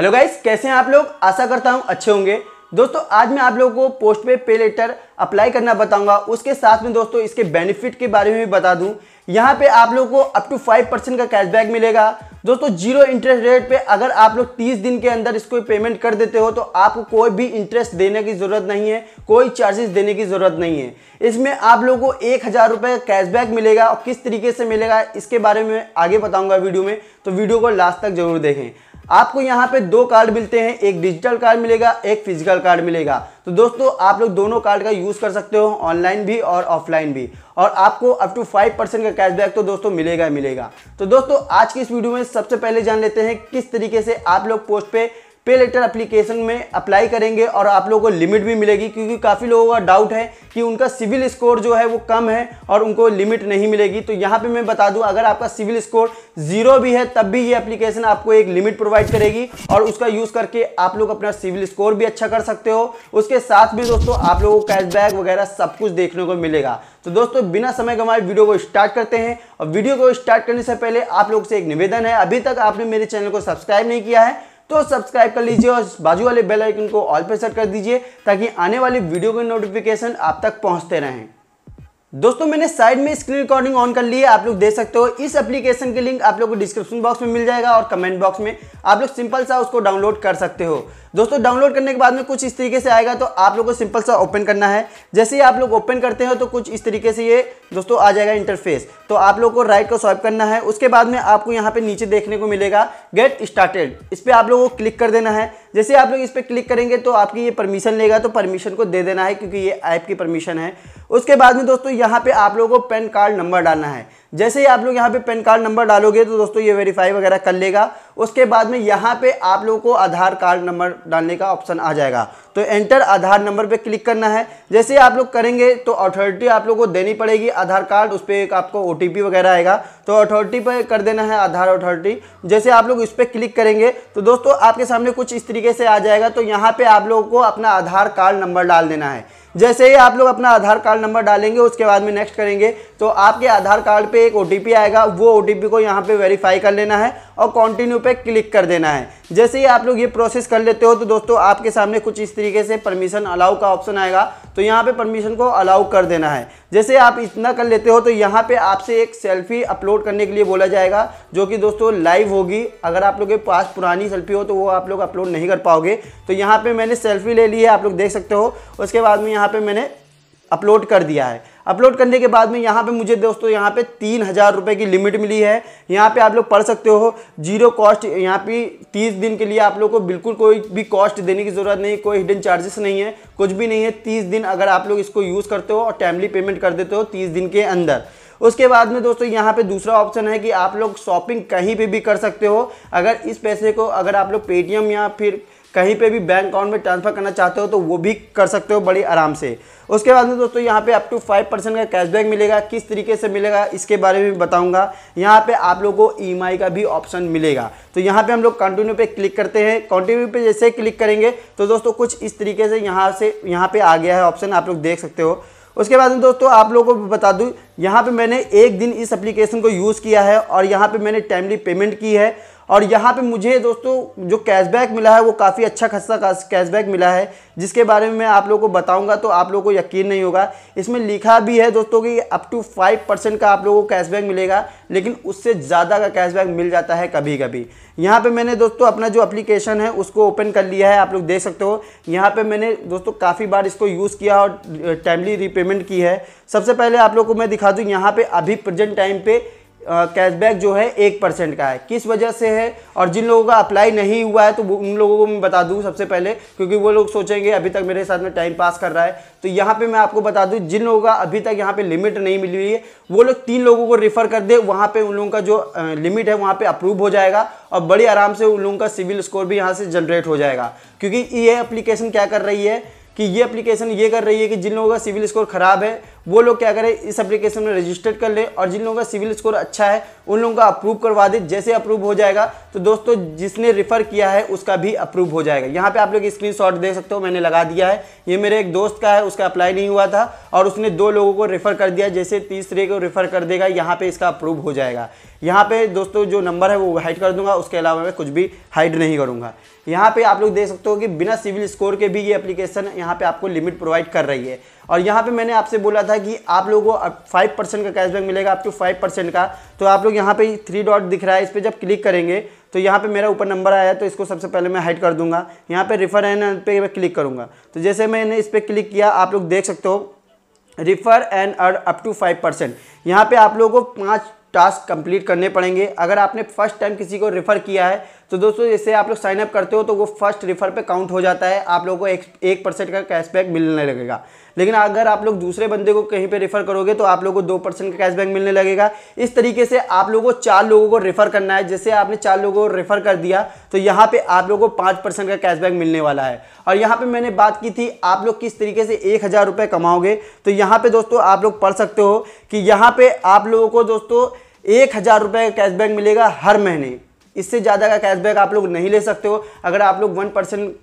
hello guys कैसे हैं आप लोग आशा करता हूं अच्छे होंगे दोस्तों आज मैं आप लोगों को post PostPe pay letter apply करना बताऊंगा उसके साथ में दोस्तों इसके बेनिफिट के बारे में भी बता दूं यहाँ पे आप लोगों को अप टू फाइव परसेंट का कैशबैक मिलेगा दोस्तों जीरो इंटरेस्ट रेट पे अगर आप लोग तीस दिन के अंदर इसको पेमेंट कर देते हो तो आपको कोई भी इंटरेस्ट देने की ज़रूरत नहीं है कोई चार्जेस देने की ज़रूरत नहीं है इसमें आप लोगों को एक हज़ार रुपये का कैशबैक मिलेगा और किस तरीके से मिलेगा इसके बारे में आगे बताऊंगा वीडियो में तो वीडियो को लास्ट तक जरूर देखें आपको यहाँ पे दो कार्ड मिलते हैं एक डिजिटल कार्ड मिलेगा एक फिजिकल कार्ड मिलेगा तो दोस्तों आप लोग दोनों कार्ड का यूज़ कर सकते हो ऑनलाइन भी और ऑफलाइन भी और आपको अप टू फाइव परसेंट का कैशबैक तो दोस्तों मिलेगा मिलेगा तो दोस्तों आज की इस वीडियो में सबसे पहले जान लेते हैं किस तरीके से आप लोग post PostPe pay letter application में अप्लाई करेंगे और आप लोगों को लिमिट भी मिलेगी क्योंकि काफ़ी लोगों का डाउट है कि उनका सिविल स्कोर जो है वो कम है और उनको लिमिट नहीं मिलेगी तो यहाँ पे मैं बता दूँ अगर आपका सिविल स्कोर जीरो भी है तब भी ये एप्लीकेशन आपको एक लिमिट प्रोवाइड करेगी और उसका यूज़ करके आप लोग अपना सिविल स्कोर भी अच्छा कर सकते हो उसके साथ भी दोस्तों आप लोगों को कैशबैक वगैरह सब कुछ देखने को मिलेगा तो दोस्तों बिना समय गंवाए वीडियो को स्टार्ट करते हैं और वीडियो को स्टार्ट करने से पहले आप लोग से एक निवेदन है अभी तक आपने मेरे चैनल को सब्सक्राइब नहीं किया है तो सब्सक्राइब कर लीजिए और बाजू वाले बेल आइकन को ऑल पर सेट कर दीजिए ताकि आने वाली वीडियो के नोटिफिकेशन आप तक पहुंचते रहें दोस्तों मैंने साइड में स्क्रीन रिकॉर्डिंग ऑन कर ली है आप लोग देख सकते हो इस एप्लीकेशन के लिंक आप लोग को डिस्क्रिप्शन बॉक्स में मिल जाएगा और कमेंट बॉक्स में आप लोग सिंपल सा उसको डाउनलोड कर सकते हो दोस्तों डाउनलोड करने के बाद में कुछ इस तरीके से आएगा तो आप लोग को सिंपल सा ओपन करना है जैसे ही आप लोग ओपन करते हो तो कुछ इस तरीके से ये दोस्तों आ जाएगा इंटरफेस तो आप लोग को राइट को स्वाइप करना है उसके बाद में आपको यहाँ पे नीचे देखने को मिलेगा गेट स्टार्टेड इस पर आप लोगों को क्लिक कर देना है जैसे आप लोग इस पर क्लिक करेंगे तो आपकी ये परमिशन लेगा तो परमिशन को दे देना है क्योंकि ये ऐप की परमिशन है उसके बाद में दोस्तों यहाँ पर आप लोगों को पैन कार्ड नंबर डालना है जैसे ही आप लोग यहाँ पे पैन कार्ड नंबर डालोगे तो दोस्तों ये वेरीफाई वगैरह कर लेगा उसके बाद में यहाँ पे आप लोगों को आधार कार्ड नंबर डालने का ऑप्शन आ जाएगा तो एंटर आधार नंबर पे क्लिक करना है जैसे ही आप लोग करेंगे तो अथॉरिटी आप लोग को देनी पड़ेगी आधार कार्ड उस पर एक आपको ओ वगैरह आएगा तो अथॉरिटी पर कर देना है आधार अथॉरिटी जैसे आप लोग इस पर क्लिक करेंगे तो दोस्तों आपके सामने कुछ इस तरीके से आ जाएगा तो यहाँ पर आप लोगों को अपना आधार कार्ड नंबर डाल देना है जैसे ही आप लोग अपना आधार कार्ड नंबर डालेंगे उसके बाद में नेक्स्ट करेंगे तो आपके आधार कार्ड पर एक ओ आएगा वो ओ को यहाँ पे वेरीफाई कर लेना है और कंटिन्यू पे क्लिक कर देना है जैसे ही आप लोग ये प्रोसेस कर लेते हो तो दोस्तों आपके सामने कुछ इस तरीके से परमिशन अलाउ का ऑप्शन आएगा तो यहाँ पे परमिशन को अलाउ कर देना है जैसे आप इतना कर लेते हो तो यहाँ पे आपसे एक सेल्फी अपलोड करने के लिए बोला जाएगा जो कि दोस्तों लाइव होगी अगर आप लोग के पास पुरानी सेल्फी हो तो वो आप लोग अपलोड नहीं कर पाओगे तो यहाँ पर मैंने सेल्फी ले ली है आप लोग देख सकते हो उसके बाद में यहाँ पर मैंने अपलोड कर दिया है अपलोड करने के बाद में यहाँ पे मुझे दोस्तों यहाँ पे तीन हज़ार रुपये की लिमिट मिली है यहाँ पे आप लोग पढ़ सकते हो जीरो कॉस्ट यहाँ पे तीस दिन के लिए आप लोग को बिल्कुल कोई भी कॉस्ट देने की ज़रूरत नहीं कोई हिडन चार्जेस नहीं है कुछ भी नहीं है तीस दिन अगर आप लोग इसको यूज़ करते हो और टाइमली पेमेंट कर देते हो तीस दिन के अंदर उसके बाद में दोस्तों यहाँ पे दूसरा ऑप्शन है कि आप लोग शॉपिंग कहीं पे भी कर सकते हो अगर इस पैसे को अगर आप लोग पेटीएम या फिर कहीं पे भी बैंक अकाउंट में ट्रांसफ़र करना चाहते हो तो वो भी कर सकते हो बड़ी आराम से उसके बाद में दोस्तों यहाँ पे अप टू फाइव परसेंट का कैशबैक मिलेगा किस तरीके से मिलेगा इसके बारे में बताऊँगा यहाँ पे आप लोगों को ई e का भी ऑप्शन मिलेगा तो यहाँ पे हम लोग कंटिन्यू पे क्लिक करते हैं कंटिन्यू पे जैसे क्लिक करेंगे तो दोस्तों कुछ इस तरीके से यहाँ से यहाँ पर आ गया है ऑप्शन आप लोग देख सकते हो उसके बाद में दोस्तों आप लोगों को बता दूँ यहाँ पर मैंने एक दिन इस अप्लीकेशन को यूज़ किया है और यहाँ पर मैंने टाइमली पेमेंट की है और यहाँ पे मुझे दोस्तों जो कैशबैक मिला है वो काफ़ी अच्छा खासा कैशबैक मिला है जिसके बारे में मैं आप लोगों को बताऊंगा तो आप लोगों को यकीन नहीं होगा इसमें लिखा भी है दोस्तों कि अप टू फाइव परसेंट का आप लोगों को कैशबैक मिलेगा लेकिन उससे ज़्यादा का कैशबैक मिल जाता है कभी कभी यहाँ पर मैंने दोस्तों अपना जो अप्लीकेशन है उसको ओपन कर लिया है आप लोग देख सकते हो यहाँ पर मैंने दोस्तों काफ़ी बार इसको यूज़ किया और टाइमली रिपेमेंट की है सबसे पहले आप लोग को मैं दिखा दूँ यहाँ पर अभी प्रजेंट टाइम पर कैशबैक जो है एक परसेंट का है किस वजह से है और जिन लोगों का अप्लाई नहीं हुआ है तो उन लोगों को मैं बता दूं सबसे पहले क्योंकि वो लोग सोचेंगे अभी तक मेरे साथ में टाइम पास कर रहा है तो यहाँ पे मैं आपको बता दूं जिन लोगों का अभी तक यहाँ पे लिमिट नहीं मिली हुई है वो लोग तीन लोगों को रिफ़र कर दे वहाँ पर उन लोगों का जो लिमिट है वहाँ पर अप्रूव हो जाएगा और बड़े आराम से उन लोगों का सिविल स्कोर भी यहाँ से जनरेट हो जाएगा क्योंकि ये अप्लीकेशन क्या कर रही है कि ये अप्लीकेशन ये कर रही है कि जिन लोगों का सिविल स्कोर खराब है वो लोग क्या करें इस एप्लीकेशन में रजिस्टर कर लें और जिन लोगों का सिविल स्कोर अच्छा है उन लोगों का अप्रूव करवा दें जैसे अप्रूव हो जाएगा तो दोस्तों जिसने रिफ़र किया है उसका भी अप्रूव हो जाएगा यहाँ पर आप लोग स्क्रीन शॉट देख सकते हो मैंने लगा दिया है ये मेरे एक दोस्त का है उसका अप्लाई नहीं हुआ था और उसने दो लोगों को रेफ़र कर दिया जैसे तीसरे को रेफ़र कर देगा यहाँ पर इसका अप्रूव हो जाएगा यहाँ पे दोस्तों जो नंबर है वो हाइड कर दूंगा उसके अलावा मैं कुछ भी हाइड नहीं करूँगा यहाँ पे आप लोग देख सकते हो कि बिना सिविल स्कोर के भी ये एप्लीकेशन यहाँ पे आपको लिमिट प्रोवाइड कर रही है और यहाँ पे मैंने आपसे बोला था कि आप लोगों को फाइव परसेंट का कैशबैक मिलेगा अप टू फाइव परसेंट का तो आप लोग यहाँ पे थ्री डॉट दिख रहा है इस पर जब क्लिक करेंगे तो यहाँ पे मेरा ऊपर नंबर आया तो इसको सबसे पहले मैं हाइड कर दूंगा यहाँ पे रिफर एंड पे मैं क्लिक करूँगा तो जैसे मैंने इस पर क्लिक किया आप लोग देख सकते हो refer and earn up to five percent यहाँ पर आप लोगों को पाँच टास्क कंप्लीट करने पड़ेंगे अगर आपने फर्स्ट टाइम किसी को रिफ़र किया है तो दोस्तों जैसे आप लोग साइनअप करते हो तो वो फर्स्ट रिफर पे काउंट हो जाता है आप लोगों को एक, एक परसेंट का कैशबैक मिलने लगेगा लेकिन अगर आप लोग दूसरे बंदे को कहीं पे रेफर करोगे तो आप लोग को दो परसेंट का कैशबैक मिलने लगेगा इस तरीके से आप लोगों को चार लोगों को रेफर करना है जैसे आपने चार लोगों को रेफर कर दिया तो यहाँ पे आप लोग को पाँच परसेंट का कैशबैक मिलने वाला है और यहाँ पे मैंने बात की थी आप लोग किस तरीके से एक हज़ार रुपये कमाओगे तो यहाँ पर दोस्तों आप लोग पढ़ सकते हो कि यहाँ पर आप लोगों को दोस्तों एक हज़ार रुपये का कैशबैक मिलेगा हर महीने इससे ज़्यादा का कैशबैक आप लोग नहीं ले सकते हो अगर आप लोग वन परसेंट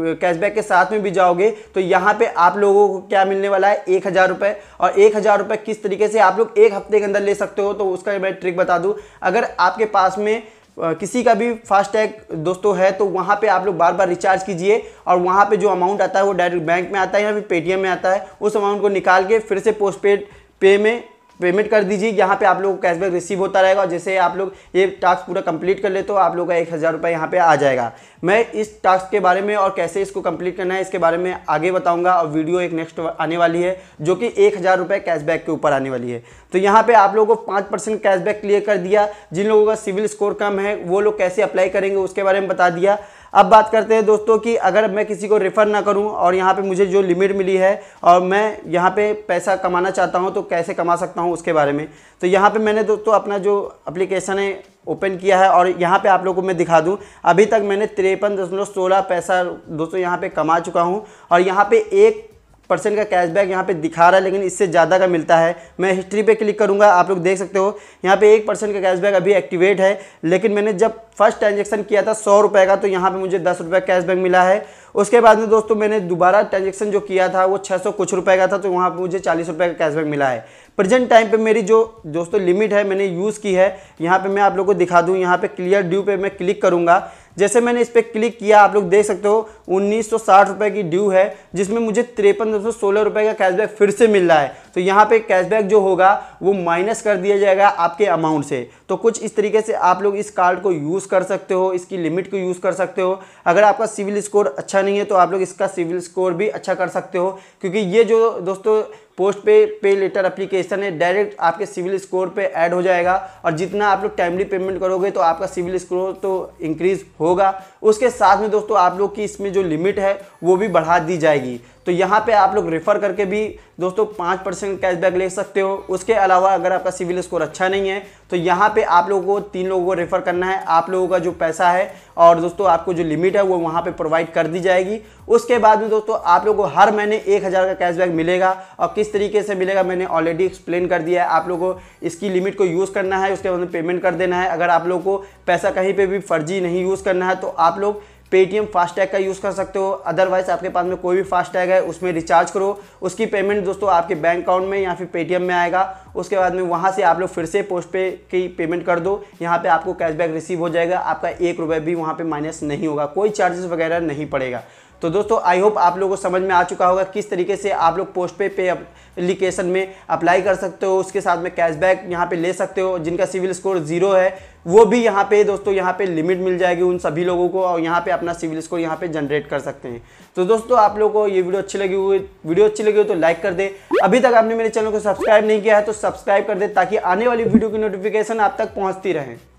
कैशबैक के साथ में भी जाओगे तो यहाँ पे आप लोगों को क्या मिलने वाला है एक हज़ार रुपये और एक हज़ार रुपये किस तरीके से आप लोग एक हफ्ते के अंदर ले सकते हो तो उसका मैं ट्रिक बता दूँ अगर आपके पास में किसी का भी फास्टैग दोस्तों है तो वहाँ पे आप लोग बार बार रिचार्ज कीजिए और वहाँ पे जो अमाउंट आता है वो डायरेक्ट बैंक में आता है या फिर पेटीएम में आता है उस अमाउंट को निकाल के फिर से पोस्ट पेड पे में पेमेंट कर दीजिए यहाँ पे आप लोग को कैशबैक रिसीव होता रहेगा और जैसे आप लोग ये टास्क पूरा कंप्लीट कर ले तो आप लोग का एक हज़ार रुपये यहाँ पर आ जाएगा मैं इस टास्क के बारे में और कैसे इसको कंप्लीट करना है इसके बारे में आगे बताऊँगा और वीडियो एक नेक्स्ट आने वाली है जो कि एक हज़ार रुपये कैशबैक के ऊपर आने वाली है तो यहाँ पर आप लोगों को पाँच परसेंट कैशबैक क्लियर कर दिया जिन लोगों का सिविल स्कोर कम है वो लोग कैसे अप्लाई करेंगे उसके बारे में बता दिया अब बात करते हैं दोस्तों कि अगर मैं किसी को रेफ़र ना करूं और यहाँ पे मुझे जो लिमिट मिली है और मैं यहाँ पे पैसा कमाना चाहता हूँ तो कैसे कमा सकता हूँ उसके बारे में तो यहाँ पे मैंने दोस्तों अपना जो अप्लीकेशन है ओपन किया है और यहाँ पे आप लोगों को मैं दिखा दूँ अभी तक मैंने तिरपन दशमलव सोलह पैसा दोस्तों यहाँ पर कमा चुका हूँ और यहाँ पर एक परसेंट का कैशबैक यहाँ पे दिखा रहा है लेकिन इससे ज़्यादा का मिलता है मैं हिस्ट्री पे क्लिक करूँगा आप लोग देख सकते हो यहाँ पे एक परसेंट का कैशबैक अभी एक्टिवेट है लेकिन मैंने जब फर्स्ट ट्रांजेक्शन किया था सौ रुपये का तो यहाँ पे मुझे दस रुपये कैशबैक मिला है उसके बाद में दोस्तों मैंने दोबारा ट्रांजेक्शन जो किया था वो छः कुछ रुपये का था तो वहाँ पर मुझे चालीस रुपये का कैशबैक मिला है प्रेजेंट टाइम पर मेरी जो दोस्तों लिमिट है मैंने यूज़ की है यहाँ पर मैं आप लोग को दिखा दूँ यहाँ पे क्लियर ड्यू पे मैं क्लिक करूँगा जैसे मैंने इस पर क्लिक किया आप लोग देख सकते हो उन्नीस रुपए की ड्यू है जिसमें मुझे तिरपन रुपए का कैशबैक फिर से मिल रहा है तो यहाँ पे कैशबैक जो होगा वो माइनस कर दिया जाएगा आपके अमाउंट से तो कुछ इस तरीके से आप लोग इस कार्ड को यूज़ कर सकते हो इसकी लिमिट को यूज़ कर सकते हो अगर आपका सिविल स्कोर अच्छा नहीं है तो आप लोग इसका सिविल स्कोर भी अच्छा कर सकते हो क्योंकि ये जो दोस्तों PostPe pay later application है डायरेक्ट आपके सिविल स्कोर पे ऐड हो जाएगा और जितना आप लोग टाइमली पेमेंट करोगे तो आपका सिविल स्कोर तो इंक्रीज होगा उसके साथ में दोस्तों आप लोग की इसमें जो लिमिट है वो भी बढ़ा दी जाएगी तो यहाँ पे आप लोग रेफर करके भी दोस्तों पाँच परसेंट कैशबैक ले सकते हो उसके अलावा अगर आपका सिविल स्कोर अच्छा नहीं है तो यहाँ पे आप लोगों को तीन लोगों को रेफर करना है आप लोगों का जो पैसा है और दोस्तों आपको जो लिमिट है वो वहाँ पे प्रोवाइड कर दी जाएगी उसके बाद में दोस्तों आप लोगों को हर महीने एक हज़ार का कैशबैक मिलेगा और किस तरीके से मिलेगा मैंने ऑलरेडी एक्सप्लेन कर दिया है आप लोग को इसकी लिमिट को यूज़ करना है उसके बाद पेमेंट कर देना है अगर आप लोग को पैसा कहीं पर भी फर्जी नहीं यूज़ करना है तो आप आप लोग पेटीएम फास्टैग का यूज़ कर सकते हो अदरवाइज आपके पास में कोई भी फास्टैग है उसमें रिचार्ज करो उसकी पेमेंट दोस्तों आपके बैंक अकाउंट में या फिर पेटीएम में आएगा उसके बाद में वहाँ से आप लोग फिर से पोस्ट पे की पेमेंट कर दो यहाँ पे आपको कैशबैक रिसीव हो जाएगा आपका एक रुपये भी वहाँ पे माइनस नहीं होगा कोई चार्जेस वगैरह नहीं पड़ेगा तो दोस्तों आई होप आप लोगों को समझ में आ चुका होगा किस तरीके से आप लोग पोस्ट पे पे एप्लीकेशन में अप्लाई कर सकते हो उसके साथ में कैशबैक यहाँ पे ले सकते हो जिनका सिविल स्कोर जीरो है वो भी यहाँ पे दोस्तों यहाँ पे लिमिट मिल जाएगी उन सभी लोगों को और यहाँ पे अपना सिविल स्कोर यहाँ पे जनरेट कर सकते हैं तो दोस्तों आप लोगों को ये वीडियो अच्छी लगी हुई वीडियो अच्छी लगी हो तो लाइक कर दे अभी तक आपने मेरे चैनल को सब्सक्राइब नहीं किया है तो सब्सक्राइब कर दे ताकि आने वाली वीडियो की नोटिफिकेशन आप तक पहुँचती रहे